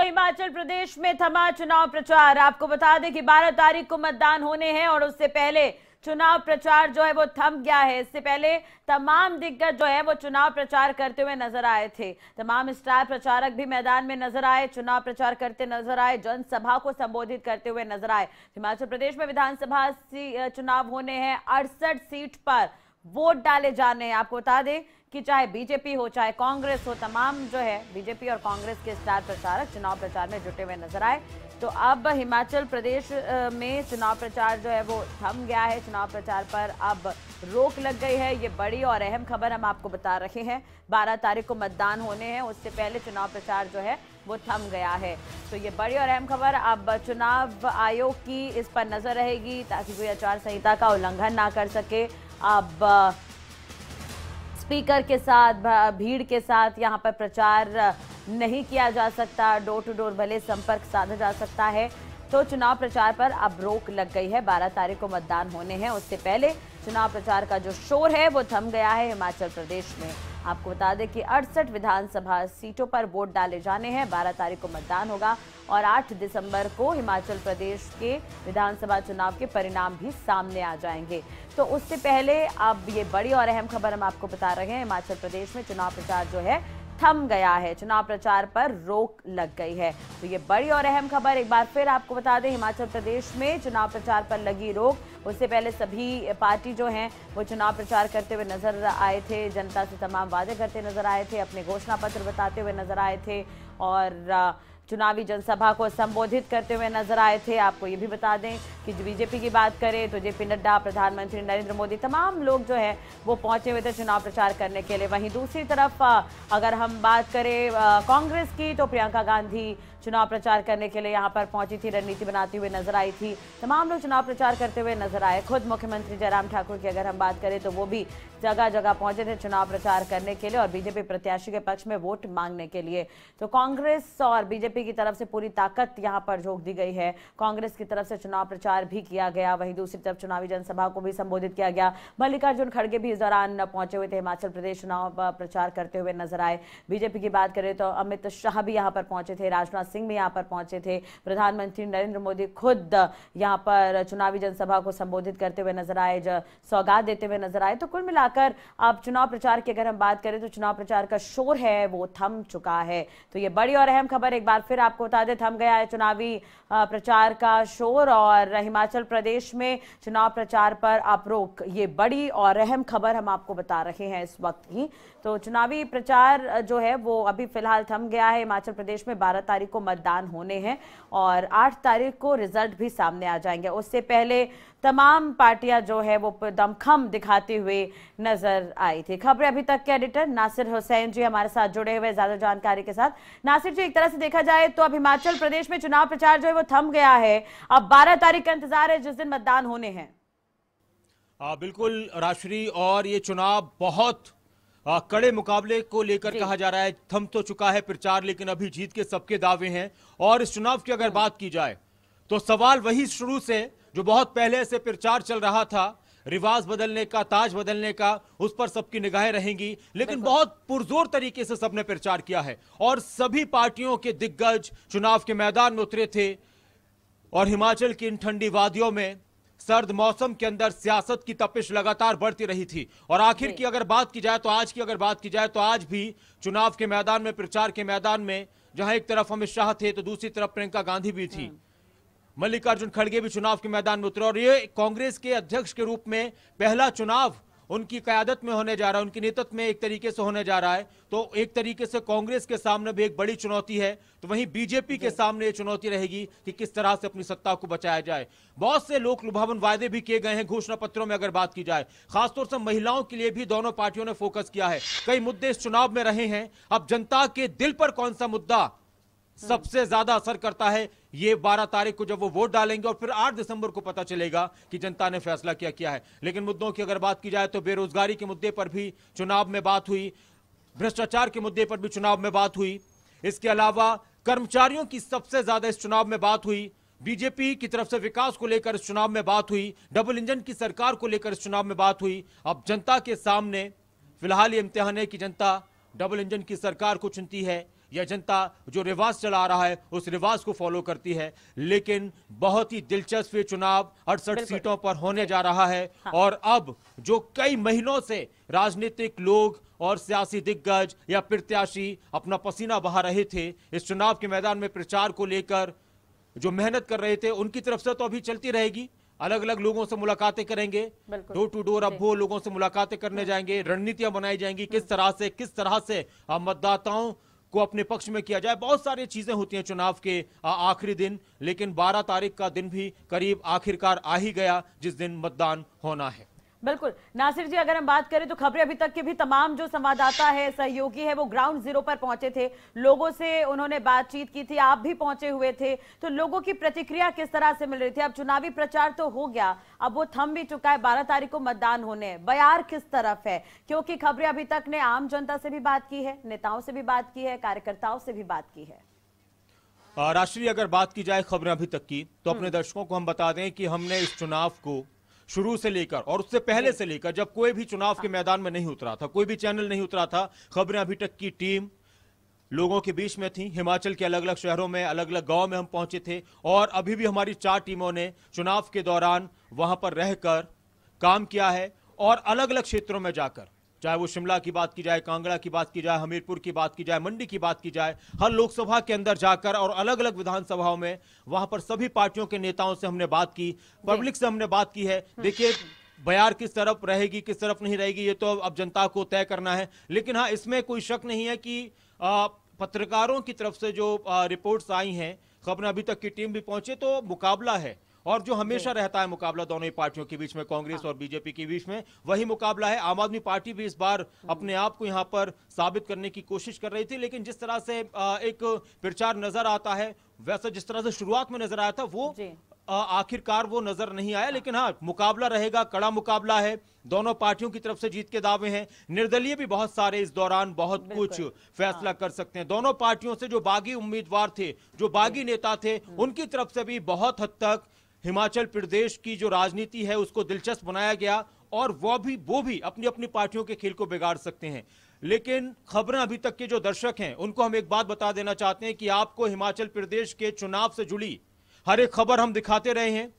तो हिमाचल प्रदेश में थमा चुनाव प्रचार आपको बता दें कि 12 तारीख को मतदान होने हैं और उससे पहले चुनाव प्रचार जो है वो थम गया है इससे पहले तमाम दिग्गज जो है वो चुनाव प्रचार करते हुए नजर आए थे तमाम स्टार प्रचारक भी मैदान में नजर आए चुनाव प्रचार करते नजर आए जनसभा को संबोधित करते हुए नजर आए हिमाचल प्रदेश में विधानसभा चुनाव होने हैं अड़सठ सीट पर वोट डाले जाने आपको बता दें कि चाहे बीजेपी हो चाहे कांग्रेस हो तमाम जो है बीजेपी और कांग्रेस के स्टार प्रचारक चुनाव प्रचार में जुटे हुए नजर आए तो अब हिमाचल प्रदेश में चुनाव प्रचार जो है वो थम गया है चुनाव प्रचार पर अब रोक लग गई है ये बड़ी और अहम खबर हम आपको बता रहे हैं 12 तारीख को मतदान होने हैं उससे पहले चुनाव प्रचार जो है वो थम गया है तो ये बड़ी और अहम खबर अब चुनाव आयोग की इस पर नज़र रहेगी ताकि कोई आचार संहिता का उल्लंघन ना कर सके अब स्पीकर के साथ भीड़ के साथ यहाँ पर प्रचार नहीं किया जा सकता डोर टू डोर भले संपर्क साधा जा सकता है तो चुनाव प्रचार पर अब रोक लग गई है 12 तारीख को मतदान होने हैं उससे पहले चुनाव प्रचार का जो शोर है वो थम गया है हिमाचल प्रदेश में आपको बता दें कि अड़सठ विधानसभा सीटों पर वोट डाले जाने हैं बारह तारीख को मतदान होगा और आठ दिसंबर को हिमाचल प्रदेश के विधानसभा चुनाव के परिणाम भी सामने आ जाएंगे तो उससे पहले अब ये बड़ी और अहम खबर हम आपको बता रहे हैं हिमाचल प्रदेश में चुनाव प्रचार जो है थम गया है चुनाव प्रचार पर रोक लग गई है तो ये बड़ी और अहम खबर एक बार फिर आपको बता दें हिमाचल प्रदेश में चुनाव प्रचार पर लगी रोक उससे पहले सभी पार्टी जो हैं वो चुनाव प्रचार करते हुए नजर आए थे जनता से तमाम वादे करते नजर आए थे अपने घोषणा पत्र बताते हुए नजर आए थे और चुनावी जनसभा को संबोधित करते हुए नजर आए थे आपको ये भी बता दें कि बीजेपी की बात करें तो जेपी नड्डा प्रधानमंत्री नरेंद्र मोदी तमाम लोग जो है वो पहुंचे हुए थे चुनाव प्रचार करने के लिए वहीं दूसरी तरफ अगर हम बात करें कांग्रेस की तो प्रियंका गांधी चुनाव प्रचार करने के लिए यहाँ पर पहुंची थी रणनीति बनाती हुई नजर आई थी तमाम लोग चुनाव प्रचार करते हुए नजर आए खुद मुख्यमंत्री जयराम ठाकुर की अगर हम बात करें तो वो भी जगह जगह पहुंचे थे चुनाव प्रचार करने के लिए और बीजेपी प्रत्याशी के पक्ष में वोट मांगने के लिए तो कांग्रेस और बीजेपी बीजेपी की तरफ से पूरी ताकत यहाँ पर झोंक दी गई है कांग्रेस की तरफ से चुनाव प्रचार भी किया गया वहीं दूसरी तरफ चुनावी जनसभा को भी संबोधित किया गया मल्लिकार्जुन खड़गे भी इस दौरान पहुंचे हुए थे हिमाचल प्रदेश चुनाव प्रचार करते हुए नजर आए बीजेपी की बात करें तो अमित शाह भी यहाँ पर पहुंचे थे राजनाथ सिंह भी यहाँ पर पहुंचे थे प्रधानमंत्री नरेंद्र मोदी खुद यहाँ पर चुनावी जनसभा को संबोधित करते हुए नजर आए सौगात देते हुए नजर आए तो कुल मिलाकर अब चुनाव प्रचार की अगर हम बात करें तो चुनाव प्रचार का शोर है वो थम चुका है तो ये बड़ी और अहम खबर एक बार बार फिर आपको बता दें थम गया है चुनावी प्रचार का शोर और हिमाचल प्रदेश में चुनाव प्रचार पर आप रोक ये बड़ी और अहम खबर हम आपको बता रहे हैं इस वक्त की तो चुनावी प्रचार जो है वो अभी फिलहाल थम गया है हिमाचल प्रदेश में बारह तारीख को मतदान होने हैं और आठ तारीख को रिजल्ट भी सामने आ जाएंगे उससे पहले तमाम पार्टियां जो है वो दमखम दिखाते हुए नजर आई थी खबरें अभी तक के एडिटर नासिर हुसैन जी हमारे साथ जुड़े हुए ज्यादा जानकारी के साथ नासिर जी एक तरह से देखा जाए तो अब हिमाचल प्रदेश में चुनाव प्रचार जो है वो थम गया है अब बारह तारीख का इंतजार है जिस दिन मतदान होने हैं बिल्कुल राष्ट्रीय और ये चुनाव बहुत आ, कड़े मुकाबले को लेकर कहा जा रहा है थम तो चुका है प्रचार लेकिन अभी जीत के सबके दावे हैं और इस चुनाव की अगर हाँ। बात की जाए तो सवाल वही शुरू से जो बहुत पहले से प्रचार चल रहा था रिवाज बदलने का ताज बदलने का उस पर सबकी निगाहें रहेंगी लेकिन बहुत पुरजोर तरीके से सबने प्रचार किया है और सभी पार्टियों के दिग्गज चुनाव के मैदान में उतरे थे और हिमाचल की इन ठंडी वादियों में सर्द मौसम के अंदर सियासत की तपिश लगातार बढ़ती रही थी और आखिर की अगर बात की जाए तो आज की अगर बात की जाए तो आज भी चुनाव के मैदान में प्रचार के मैदान में जहां एक तरफ अमित शाह थे तो दूसरी तरफ प्रियंका गांधी भी थी हम्म। मल्लिकार्जुन खड़गे भी चुनाव के मैदान में उतरे और ये कांग्रेस के अध्यक्ष के रूप में पहला चुनाव उनकी क्यादत में होने जा रहा है उनकी नेतृत्व में एक तरीके से होने जा रहा है तो एक तरीके से कांग्रेस के सामने भी एक बड़ी चुनौती है तो वहीं बीजेपी के सामने ये चुनौती रहेगी कि किस तरह से अपनी सत्ता को बचाया जाए बहुत से लोक लुभावन वायदे भी किए गए हैं घोषणा पत्रों में अगर बात की जाए खासतौर से महिलाओं के लिए भी दोनों पार्टियों ने फोकस किया है कई मुद्दे इस चुनाव में रहे हैं अब जनता के दिल पर कौन सा मुद्दा सबसे ज्यादा असर करता है ये 12 तारीख को जब वो वोट डालेंगे और फिर 8 दिसंबर को पता चलेगा कि जनता ने फैसला क्या किया है लेकिन मुद्दों की अगर बात की जाए तो बेरोजगारी के मुद्दे पर भी चुनाव में बात हुई भ्रष्टाचार के मुद्दे पर भी चुनाव में बात हुई इसके अलावा कर्मचारियों की सबसे ज्यादा इस चुनाव में बात हुई बीजेपी की तरफ से विकास को लेकर इस चुनाव में बात हुई डबल इंजन की सरकार को लेकर इस चुनाव में बात हुई अब जनता के सामने फिलहाल ये इम्तिहान है कि जनता डबल इंजन की सरकार को चुनती है या जनता जो रिवाज चला रहा है उस रिवाज को फॉलो करती है लेकिन बहुत ही दिलचस्प ये चुनाव अड़सठ सीटों पर होने जा रहा है हाँ। और अब जो कई महीनों से राजनीतिक लोग और सियासी दिग्गज या प्रत्याशी अपना पसीना बहा रहे थे इस चुनाव के मैदान में प्रचार को लेकर जो मेहनत कर रहे थे उनकी तरफ से तो अभी चलती रहेगी अलग अलग लोगों से मुलाकातें करेंगे डोर टू डोर अब वो लोगों से मुलाकातें करने हाँ। जाएंगे रणनीतियां बनाई जाएंगी किस हाँ। तरह से किस तरह से मतदाताओं को अपने पक्ष में किया जाए बहुत सारी चीजें होती हैं चुनाव के आखिरी दिन लेकिन 12 तारीख का दिन भी करीब आखिरकार आ ही गया जिस दिन मतदान होना है बिल्कुल नासिर जी अगर हम बात करें तो खबरें अभी तक के भी तमाम जो संवाददाता है सहयोगी है वो ग्राउंड जीरो पर पहुंचे थे लोगों से उन्होंने बातचीत की थी आप भी पहुंचे हुए थे तो लोगों की प्रतिक्रिया किस तरह से मिल रही थी अब चुनावी प्रचार तो हो गया अब वो थम भी चुका है बारह तारीख को मतदान होने बयार किस तरफ है क्योंकि खबरें अभी तक ने आम जनता से भी बात की है नेताओं से भी बात की है कार्यकर्ताओं से भी बात की है राष्ट्रीय अगर बात की जाए खबरें अभी तक की तो अपने दर्शकों को हम बता दें कि हमने इस चुनाव को शुरू से लेकर और उससे पहले से लेकर जब कोई भी चुनाव के मैदान में नहीं उतरा था कोई भी चैनल नहीं उतरा था खबरें अभी तक की टीम लोगों के बीच में थी हिमाचल के अलग अलग शहरों में अलग अलग गांव में हम पहुंचे थे और अभी भी हमारी चार टीमों ने चुनाव के दौरान वहां पर रहकर काम किया है और अलग अलग क्षेत्रों में जाकर चाहे वो शिमला की बात की जाए कांगड़ा की बात की जाए हमीरपुर की बात की जाए मंडी की बात की जाए हर लोकसभा के अंदर जाकर और अलग अलग विधानसभाओं में वहां पर सभी पार्टियों के नेताओं से हमने बात की पब्लिक से हमने बात की है देखिए बयार किस तरफ रहेगी किस तरफ नहीं रहेगी ये तो अब जनता को तय करना है लेकिन हाँ इसमें कोई शक नहीं है कि पत्रकारों की तरफ से जो रिपोर्ट्स आई हैं खबर अभी तक की टीम भी पहुंचे तो मुकाबला है और जो हमेशा रहता है मुकाबला दोनों ही पार्टियों के बीच में कांग्रेस हाँ। और बीजेपी के बीच में वही मुकाबला है आम आदमी पार्टी भी इस बार हम्म। अपने आप को यहाँ पर साबित करने की कोशिश कर रही थी लेकिन जिस तरह से एक प्रचार नजर आता है वैसा जिस तरह से शुरुआत में नजर आया था वो आखिरकार वो नजर नहीं आया लेकिन हाँ मुकाबला रहेगा कड़ा मुकाबला है दोनों पार्टियों की तरफ से जीत के दावे हैं निर्दलीय भी बहुत सारे इस दौरान बहुत कुछ फैसला हाँ। कर सकते हैं दोनों पार्टियों से जो बागी उम्मीदवार थे जो बागी नेता थे हम्म। उनकी तरफ से भी बहुत हद तक हिमाचल प्रदेश की जो राजनीति है उसको दिलचस्प बनाया गया और वह भी वो भी अपनी अपनी पार्टियों के खेल को बिगाड़ सकते हैं लेकिन खबरें अभी तक के जो दर्शक हैं उनको हम एक बात बता देना चाहते हैं कि आपको हिमाचल प्रदेश के चुनाव से जुड़ी हर एक खबर हम दिखाते रहे हैं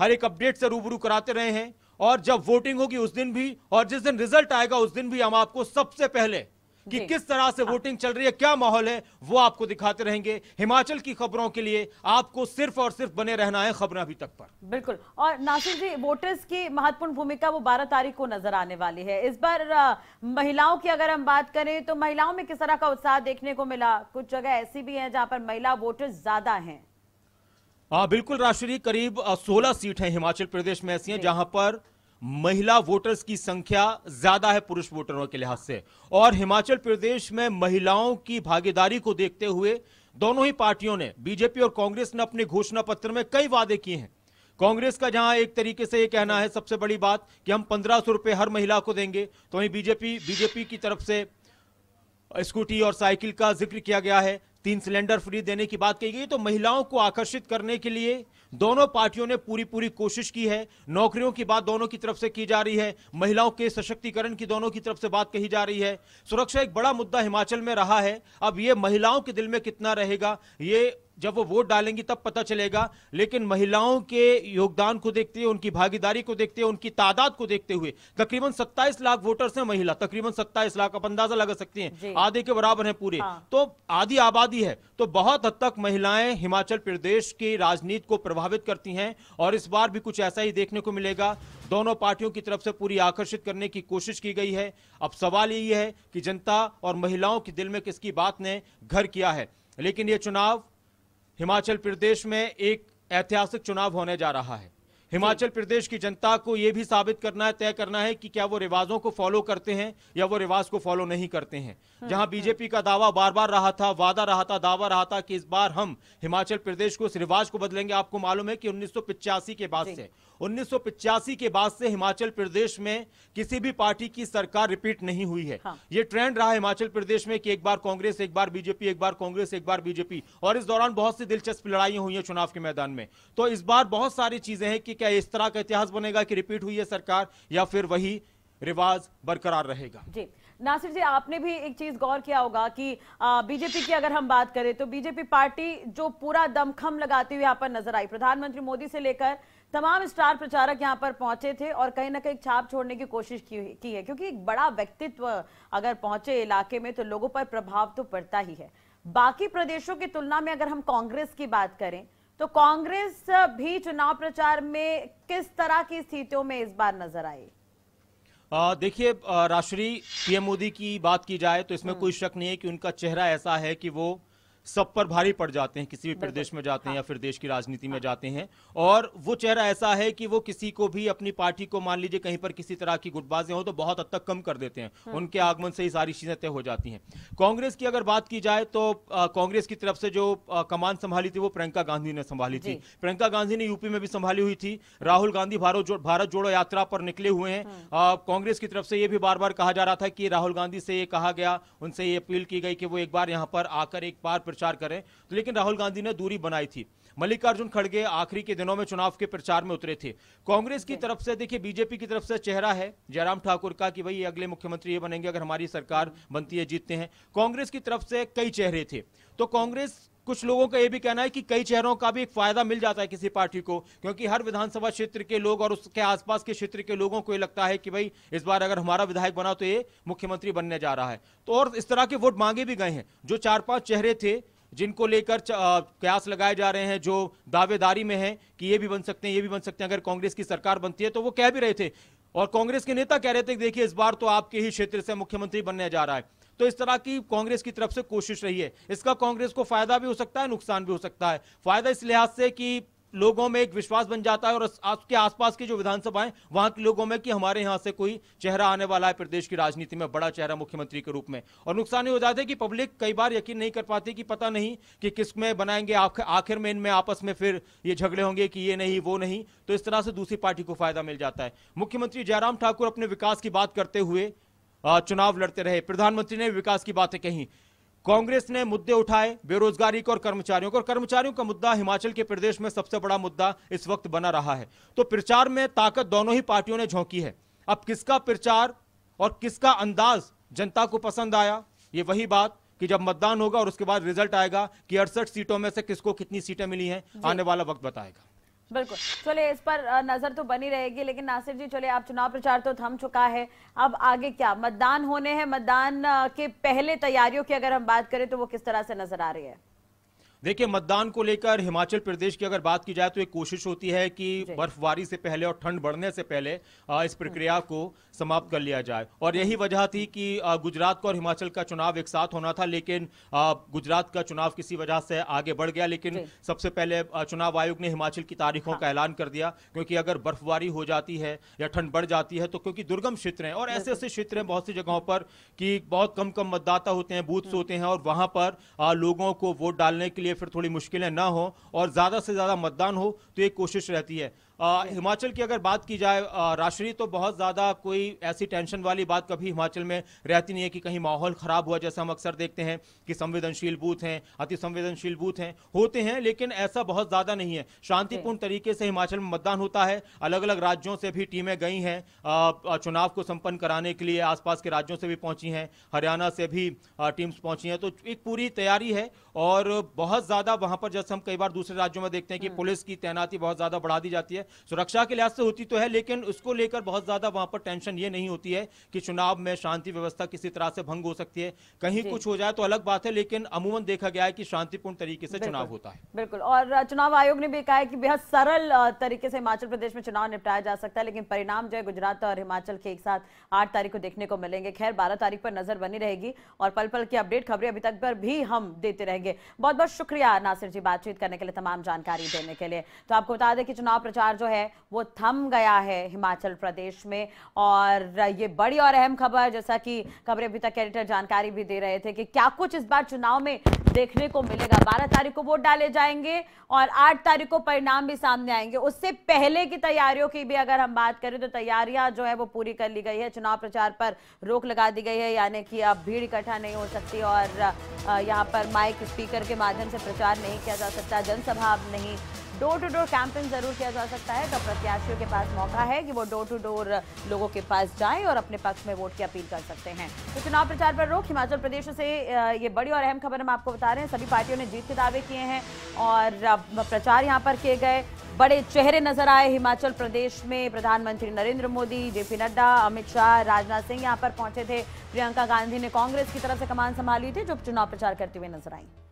हर एक अपडेट से रूबरू कराते रहे हैं और जब वोटिंग होगी उस दिन भी और जिस दिन रिजल्ट आएगा उस दिन भी हम आपको सबसे पहले कि किस तरह से वोटिंग चल रही है क्या माहौल है वो आपको दिखाते रहेंगे हिमाचल की खबरों के लिए आपको सिर्फ और सिर्फ बने रहना है खबरें अभी तक पर बिल्कुल और नासिर जी वोटर्स की महत्वपूर्ण भूमिका वो बारह तारीख को नजर आने वाली है इस बार महिलाओं की अगर हम बात करें तो महिलाओं में किस तरह का उत्साह देखने को मिला कुछ जगह ऐसी भी है जहां पर महिला वोटर्स ज्यादा है हाँ, आ, बिल्कुल राष्ट्रीय करीब सोलह सीट है हिमाचल प्रदेश में ऐसी हैं जहां पर महिला वोटर्स की संख्या ज्यादा है पुरुष वोटरों के लिहाज से और हिमाचल प्रदेश में महिलाओं की भागीदारी को देखते हुए दोनों ही पार्टियों ने बीजेपी और कांग्रेस ने अपने घोषणा पत्र में कई वादे किए हैं कांग्रेस का जहां एक तरीके से ये कहना है सबसे बड़ी बात कि हम पंद्रह सौ रुपए हर महिला को देंगे तो वहीं बीजेपी बीजेपी की तरफ से स्कूटी और साइकिल का जिक्र किया गया है तीन सिलेंडर फ्री देने की बात कही गई तो महिलाओं को आकर्षित करने के लिए दोनों पार्टियों ने पूरी पूरी कोशिश की है नौकरियों की बात दोनों की तरफ से की जा रही है महिलाओं के सशक्तिकरण की दोनों की तरफ से बात कही जा रही है सुरक्षा एक बड़ा मुद्दा हिमाचल में रहा है अब ये महिलाओं के दिल में कितना रहेगा ये जब वो वोट डालेंगी तब पता चलेगा लेकिन महिलाओं के योगदान को देखते हुए उनकी भागीदारी को देखते हुए उनकी तादाद को देखते हुए तकरीबन सत्ताईस लाख वोटर्स हैं महिला तकरीबन सत्ताईस लाख आप अंदाजा लगा सकती हैं आधे के बराबर है पूरे हाँ। तो आधी आबादी है तो बहुत हद तक महिलाएं हिमाचल प्रदेश की राजनीति को प्रभावित करती हैं और इस बार भी कुछ ऐसा ही देखने को मिलेगा दोनों पार्टियों की तरफ से पूरी आकर्षित करने की कोशिश की गई है अब सवाल यही है कि जनता और महिलाओं के दिल में किसकी बात ने घर किया है लेकिन ये चुनाव हिमाचल प्रदेश में एक ऐतिहासिक चुनाव होने जा रहा है हिमाचल प्रदेश की जनता को यह भी साबित करना है तय करना है कि क्या वो रिवाजों को फॉलो करते हैं या वो रिवाज को फॉलो नहीं करते हैं जहां बीजेपी का दावा बार बार रहा था वादा रहा था दावा रहा था कि इस बार हम हिमाचल प्रदेश को इस रिवाज को बदलेंगे आपको मालूम है कि उन्नीस के बाद से उन्नीस के बाद से हिमाचल प्रदेश में किसी भी पार्टी की सरकार रिपीट नहीं हुई है हाँ। ये ट्रेंड रहा हिमाचल प्रदेश में कि एक बार कांग्रेस एक बार बीजेपी एक बार कांग्रेस एक बार बीजेपी और इस दौरान बहुत सी दिलचस्प लड़ाई हुई है चुनाव के मैदान में तो इस बार बहुत सारी चीजें हैं कि क्या इस तरह का इतिहास बनेगा कि रिपीट हुई है सरकार या फिर वही रिवाज बरकरार रहेगा जी नासिर जी आपने भी एक चीज गौर किया होगा कि आ, बीजेपी की अगर हम बात करें तो बीजेपी पार्टी जो पूरा दमखम लगाती हुई यहाँ पर नजर आई प्रधानमंत्री मोदी से लेकर तमाम स्टार प्रचारक यहाँ पर पहुंचे थे और कहीं ना कहीं छाप छोड़ने की कोशिश की, की है क्योंकि एक बड़ा व्यक्तित्व अगर पहुंचे इलाके में तो लोगों पर प्रभाव तो पड़ता ही है बाकी प्रदेशों की तुलना में अगर हम कांग्रेस की बात करें तो कांग्रेस भी चुनाव प्रचार में किस तरह की स्थितियों में इस बार नजर आई देखिए राष्ट्रीय पीएम मोदी की बात की जाए तो इसमें हम्म। कोई शक नहीं है कि उनका चेहरा ऐसा है कि वो सब पर भारी पड़ जाते हैं किसी भी प्रदेश में जाते हैं हाँ। या फिर देश की राजनीति में जाते हैं और वो चेहरा ऐसा है कि वो किसी को भी अपनी पार्टी को मान लीजिए कहीं पर किसी तरह की गुटबाजें हो तो बहुत हद तक कम कर देते हैं हाँ। उनके आगमन से ही सारी चीजें तय हो जाती हैं कांग्रेस की अगर बात की जाए तो कांग्रेस की तरफ से जो कमान संभाली थी वो प्रियंका गांधी ने संभाली थी प्रियंका गांधी ने यूपी में भी संभाली हुई थी राहुल गांधी भारत भारत जोड़ो यात्रा पर निकले हुए हैं हाँ। कांग्रेस की तरफ से ये भी बार बार कहा जा रहा था कि राहुल गांधी से ये कहा गया उनसे ये अपील की गई कि वो एक बार यहाँ पर आकर एक बार प्रचार करें तो लेकिन राहुल गांधी ने दूरी बनाई थी मल्लिकार्जुन खड़गे आखिरी के दिनों में चुनाव के प्रचार में उतरे थे कांग्रेस की तरफ से देखिए बीजेपी की तरफ से चेहरा है जयराम ठाकुर का कि भाई अगले मुख्यमंत्री ये बनेंगे अगर हमारी सरकार बनती है जीतते हैं कांग्रेस की तरफ से कई चेहरे थे तो कांग्रेस कुछ लोगों का यह भी कहना है कि कई चेहरों का भी एक फायदा मिल जाता है किसी पार्टी को क्योंकि हर विधानसभा क्षेत्र के लोग और उसके आसपास के क्षेत्र के लोगों को ये लगता है कि भाई इस बार अगर हमारा विधायक बना तो ये मुख्यमंत्री बनने जा रहा है तो और इस तरह के वोट मांगे भी गए हैं जो चार पांच चेहरे थे जिनको लेकर कयास लगाए जा रहे हैं जो दावेदारी में है कि ये भी बन सकते हैं ये भी बन सकते हैं अगर कांग्रेस की सरकार बनती है तो वो कह भी रहे थे और कांग्रेस के नेता कह रहे थे देखिए इस बार तो आपके ही क्षेत्र से मुख्यमंत्री बनने जा रहा है तो इस तरह की कांग्रेस की तरफ से कोशिश रही है इसका कांग्रेस को फायदा भी हो सकता है नुकसान भी हो सकता है फायदा इस लिहाज से कि लोगों में एक विश्वास बन जाता है और आपके आसपास की जो विधानसभाएं वहां के लोगों में कि हमारे यहां से कोई चेहरा आने वाला है प्रदेश की राजनीति में बड़ा चेहरा मुख्यमंत्री के रूप में और नुकसान ये हो जाता है कि पब्लिक कई बार यकीन नहीं कर पाती कि पता नहीं कि किस में बनाएंगे आखिर में इनमें आपस में फिर ये झगड़े होंगे कि ये नहीं वो नहीं तो इस तरह से दूसरी पार्टी को फायदा मिल जाता है मुख्यमंत्री जयराम ठाकुर अपने विकास की बात करते हुए चुनाव लड़ते रहे प्रधानमंत्री ने विकास की बातें कही कांग्रेस ने मुद्दे उठाए बेरोजगारी को और कर्मचारियों को और कर्मचारियों का मुद्दा हिमाचल के प्रदेश में सबसे बड़ा मुद्दा इस वक्त बना रहा है तो प्रचार में ताकत दोनों ही पार्टियों ने झोंकी है अब किसका प्रचार और किसका अंदाज जनता को पसंद आया ये वही बात कि जब मतदान होगा और उसके बाद रिजल्ट आएगा कि अड़सठ सीटों में से किसको कितनी सीटें मिली हैं आने वाला वक्त बताएगा बिल्कुल चले इस पर नजर तो बनी रहेगी लेकिन नासिर जी चले आप चुनाव प्रचार तो थम चुका है अब आगे क्या मतदान होने हैं मतदान के पहले तैयारियों की अगर हम बात करें तो वो किस तरह से नजर आ रही है देखिए मतदान को लेकर हिमाचल प्रदेश की अगर बात की जाए तो एक कोशिश होती है कि बर्फबारी से पहले और ठंड बढ़ने से पहले इस हम्म। प्रक्रिया को समाप्त कर लिया जाए और यही वजह थी कि गुजरात का और हिमाचल का चुनाव एक साथ होना था लेकिन गुजरात का चुनाव किसी वजह से आगे बढ़ गया लेकिन सबसे पहले चुनाव आयोग ने हिमाचल की तारीखों का हाँ। ऐलान कर दिया क्योंकि अगर बर्फबारी हो जाती है या ठंड बढ़ जाती है तो क्योंकि दुर्गम क्षेत्र हैं और ऐसे ऐसे क्षेत्र हैं बहुत सी जगहों पर कि बहुत कम कम मतदाता होते हैं बूथ्स हम्म। होते हैं और वहां पर लोगों को वोट डालने के लिए लिए फिर थोड़ी मुश्किलें ना हो और ज़्यादा से ज़्यादा मतदान हो तो ये कोशिश रहती है हिमाचल की अगर बात की जाए राष्ट्रीय तो बहुत ज़्यादा कोई ऐसी टेंशन वाली बात कभी हिमाचल में रहती नहीं है कि कहीं माहौल ख़राब हुआ जैसा हम अक्सर देखते हैं कि संवेदनशील बूथ हैं अति संवेदनशील बूथ हैं होते हैं लेकिन ऐसा बहुत ज़्यादा नहीं है शांतिपूर्ण तरीके से हिमाचल में मतदान होता है अलग अलग राज्यों से भी टीमें गई हैं चुनाव को संपन्न कराने के लिए आसपास के राज्यों से भी पहुंची हैं हरियाणा से भी टीम्स पहुंची हैं तो एक पूरी तैयारी है और बहुत ज़्यादा वहां पर जैसे हम कई बार दूसरे राज्यों में देखते हैं कि हम्म। पुलिस की तैनाती बहुत ज़्यादा बढ़ा दी जाती है सुरक्षा के लिहाज से होती तो है लेकिन उसको लेकर बहुत ज़्यादा वहां पर टेंशन ये नहीं होती है कि चुनाव में शांति व्यवस्था किसी तरह से भंग हो सकती है कहीं कुछ हो जाए तो अलग बात है लेकिन अमूमन देखा गया है कि शांतिपूर्ण तरीके से चुनाव होता है बिल्कुल और चुनाव आयोग ने भी कहा है कि बेहद सरल तरीके से हिमाचल प्रदेश में चुनाव निपटाया जा सकता है लेकिन परिणाम जो है गुजरात और हिमाचल के एक साथ आठ तारीख को देखने को मिलेंगे खैर बारह तारीख पर नजर बनी रहेगी और पल पल की अपडेट खबरें अभी तक पर भी हम देते रहेंगे बहुत बहुत शुक्रिया नासिर जी बातचीत करने के लिए तमाम जानकारी देने के लिए तो आपको बता दें कि चुनाव प्रचार जो है वो थम गया है हिमाचल प्रदेश में और ये बड़ी और अहम खबर जैसा कि खबरें अभी तक एडिटर जानकारी भी दे रहे थे कि क्या कुछ इस बार चुनाव में देखने को मिलेगा बारह तारीख को वोट डाले जाएंगे और आठ तारीख को परिणाम भी सामने आएंगे उससे पहले की तैयारियों की भी अगर हम बात करें तो तैयारियां जो है वो पूरी कर ली गई है चुनाव प्रचार पर रोक लगा दी गई है यानी कि अब भीड़ इकट्ठा नहीं हो सकती और यहाँ पर माइक स्पीकर के माध्यम से प्रचार नहीं किया जा सकता जनसभा नहीं डोर टू डोर कैंपेन जरूर किया जा सकता है तो प्रत्याशियों के पास मौका है कि वो डोर टू डोर लोगों के पास जाएं और अपने पक्ष में वोट की अपील कर सकते हैं तो चुनाव प्रचार पर रोक हिमाचल प्रदेश से ये बड़ी और अहम खबर हम आपको बता रहे हैं सभी पार्टियों ने जीत के दावे किए हैं और प्रचार यहाँ पर किए गए बड़े चेहरे नजर आए हिमाचल प्रदेश में प्रधानमंत्री नरेंद्र मोदी जेपी नड्डा अमित शाह राजनाथ सिंह यहाँ पर पहुंचे थे प्रियंका गांधी ने कांग्रेस की तरफ से कमान संभाली थी जो चुनाव प्रचार करते हुए नजर आई